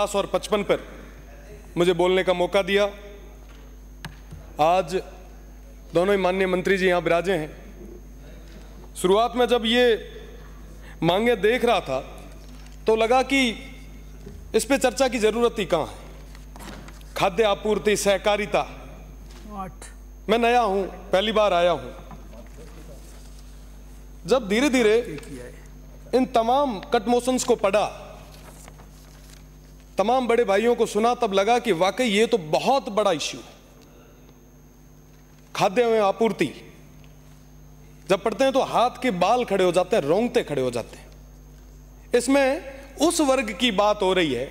पचास और पचपन पर मुझे बोलने का मौका दिया आज दोनों ही माननीय मंत्री जी यहाँ बिराजे हैं शुरुआत में जब ये मांगे देख रहा था तो लगा कि इस पे चर्चा की जरूरत ही कहाँ है खाद्य आपूर्ति सहकारिता मैं नया हूँ पहली बार आया हूँ जब धीरे धीरे इन तमाम कट मोशंस को पढ़ा तमाम बड़े भाइयों को सुना तब लगा कि वाकई ये तो बहुत बड़ा इश्यू है खाद्य में आपूर्ति जब पढ़ते हैं तो हाथ के बाल खड़े हो जाते हैं रोंगते खड़े हो जाते हैं इसमें उस वर्ग की बात हो रही है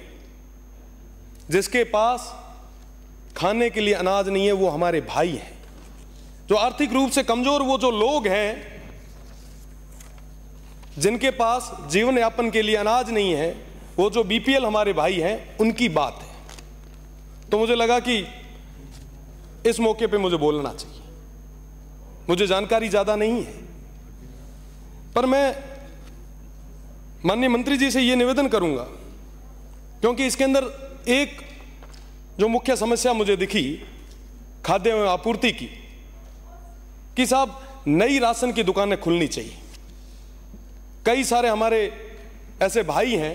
जिसके पास खाने के लिए अनाज नहीं है वो हमारे भाई हैं जो आर्थिक रूप से कमजोर वो जो लोग हैं जिनके पास जीवन यापन के लिए अनाज नहीं है वो जो बीपीएल हमारे भाई हैं उनकी बात है तो मुझे लगा कि इस मौके पे मुझे बोलना चाहिए मुझे जानकारी ज़्यादा नहीं है पर मैं माननीय मंत्री जी से ये निवेदन करूंगा क्योंकि इसके अंदर एक जो मुख्य समस्या मुझे दिखी खाद्य एवं आपूर्ति की कि साहब नई राशन की दुकानें खुलनी चाहिए कई सारे हमारे ऐसे भाई हैं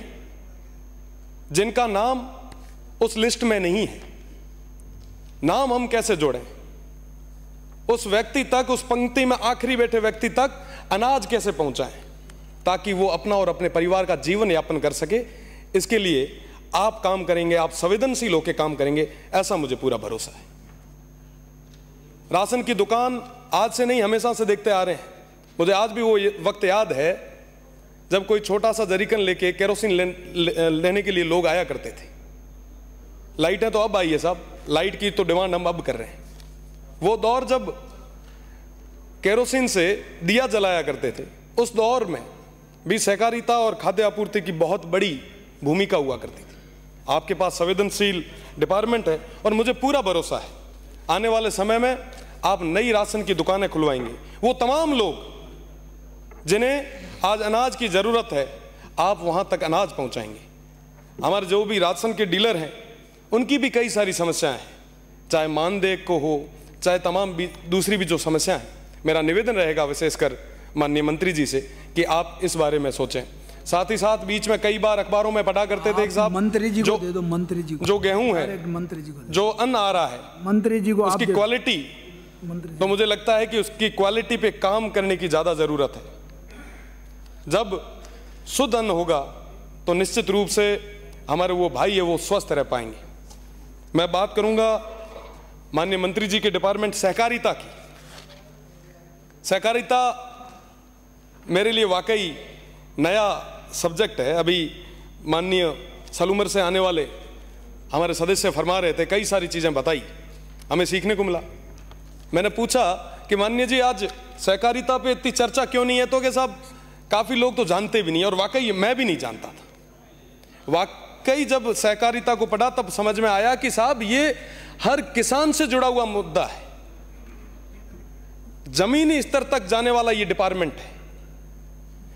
जिनका नाम उस लिस्ट में नहीं है नाम हम कैसे जोड़ें उस व्यक्ति तक उस पंक्ति में आखिरी बैठे व्यक्ति तक अनाज कैसे पहुंचाएं ताकि वो अपना और अपने परिवार का जीवन यापन कर सके इसके लिए आप काम करेंगे आप संवेदनशील होकर काम करेंगे ऐसा मुझे पूरा भरोसा है राशन की दुकान आज से नहीं हमेशा से देखते आ रहे हैं मुझे आज भी वो वक्त याद है जब कोई छोटा सा जरीकन लेके केरोसिन ले, ले, लेने के लिए लोग आया करते थे लाइटें तो अब आई है साहब लाइट की तो डिमांड हम अब कर रहे हैं वो दौर जब केरोसिन से दिया जलाया करते थे उस दौर में भी सहकारिता और खाद्य आपूर्ति की बहुत बड़ी भूमिका हुआ करती थी आपके पास संवेदनशील डिपार्टमेंट है और मुझे पूरा भरोसा है आने वाले समय में आप नई राशन की दुकानें खुलवाएंगे वो तमाम लोग जिन्हें आज अनाज की ज़रूरत है आप वहाँ तक अनाज पहुँचाएंगे हमारे जो भी राशन के डीलर हैं उनकी भी कई सारी समस्याएं हैं चाहे मानदेय को हो चाहे तमाम भी दूसरी भी जो समस्या है मेरा निवेदन रहेगा विशेषकर माननीय मंत्री जी से कि आप इस बारे में सोचें साथ ही साथ बीच में कई बार अखबारों में पढ़ा करते थे साहब मंत्री जी को दे दो मंत्री जी को जो गेहूं है मंत्री जी को जो अन्न आ रहा है मंत्री जी को उसकी क्वालिटी तो मुझे लगता है कि उसकी क्वालिटी पे काम करने की ज़्यादा ज़रूरत है जब शुद्ध अन्न होगा तो निश्चित रूप से हमारे वो भाई है वो स्वस्थ रह पाएंगे मैं बात करूंगा माननीय मंत्री जी के डिपार्टमेंट सहकारिता की सहकारिता मेरे लिए वाकई नया सब्जेक्ट है अभी माननीय सलूमर से आने वाले हमारे सदस्य फरमा रहे थे कई सारी चीज़ें बताई हमें सीखने को मिला मैंने पूछा कि माननीय जी आज सहकारिता पे इतनी चर्चा क्यों नहीं है तो के साहब काफ़ी लोग तो जानते भी नहीं और वाकई मैं भी नहीं जानता था वाकई जब सहकारिता को पढ़ा तब समझ में आया कि साहब ये हर किसान से जुड़ा हुआ मुद्दा है जमीनी स्तर तक जाने वाला ये डिपार्टमेंट है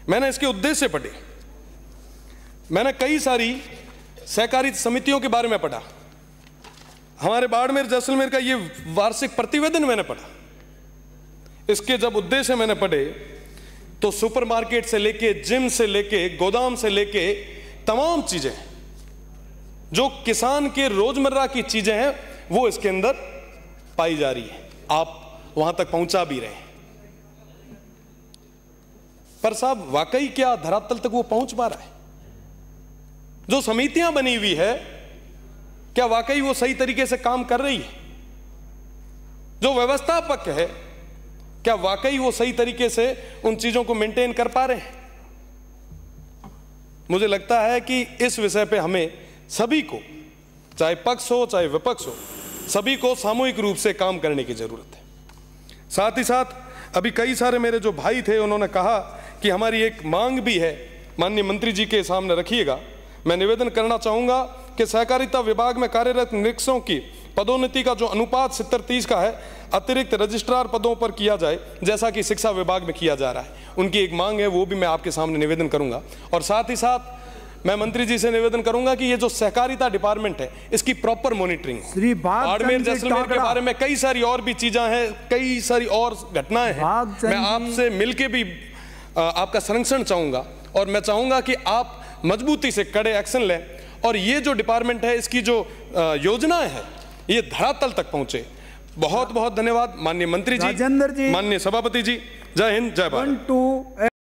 मैंने इसके उद्देश्य पढ़े मैंने कई सारी सहकारी समितियों के बारे में पढ़ा हमारे बाड़मेर जैसलमेर का ये वार्षिक प्रतिवेदन मैंने पढ़ा इसके जब उद्देश्य मैंने पढ़े तो सुपरमार्केट से लेके जिम से लेके गोदाम से लेके तमाम चीजें जो किसान के रोजमर्रा की चीजें हैं वो इसके अंदर पाई जा रही है आप वहां तक पहुंचा भी रहे पर साहब वाकई क्या धरातल तक वो पहुंच पा रहा है जो समितियां बनी हुई है क्या वाकई वो सही तरीके से काम कर रही है जो व्यवस्थापक है क्या वाकई वो सही तरीके से उन चीजों को मेंटेन कर पा रहे हैं मुझे लगता है कि इस विषय पे हमें सभी को चाहे पक्ष हो चाहे विपक्ष हो सभी को सामूहिक रूप से काम करने की जरूरत है साथ ही साथ अभी कई सारे मेरे जो भाई थे उन्होंने कहा कि हमारी एक मांग भी है माननीय मंत्री जी के सामने रखिएगा मैं निवेदन करना चाहूंगा कि सहकारिता विभाग में कार्यरत निरीक्षकों की पदोन्नति का जो अनुपात सितर तीस का है अतिरिक्त रजिस्ट्रार पदों पर किया जाए जैसा कि शिक्षा विभाग में किया जा रहा है उनकी एक मांग है वो भी मैं आपके सामने निवेदन करूंगा और साथ ही साथ मैं मंत्री जी से निवेदन करूंगा कि ये जो सहकारिता डिपार्टमेंट है इसकी प्रॉपर मॉनिटरिंग बाड़मेर जैसलमेर के बारे में कई सारी और भी चीजें हैं कई सारी और घटनाएं हैं मैं आपसे मिलके भी आपका संरक्षण चाहूंगा और मैं चाहूंगा कि आप मजबूती से कड़े एक्शन लें और ये जो डिपार्टमेंट है इसकी जो योजनाएं हैं ये धरातल तक पहुंचे बहुत बहुत धन्यवाद माननीय मंत्री जी राजेंद्र जी माननीय सभापति जी जय हिंद जय भारत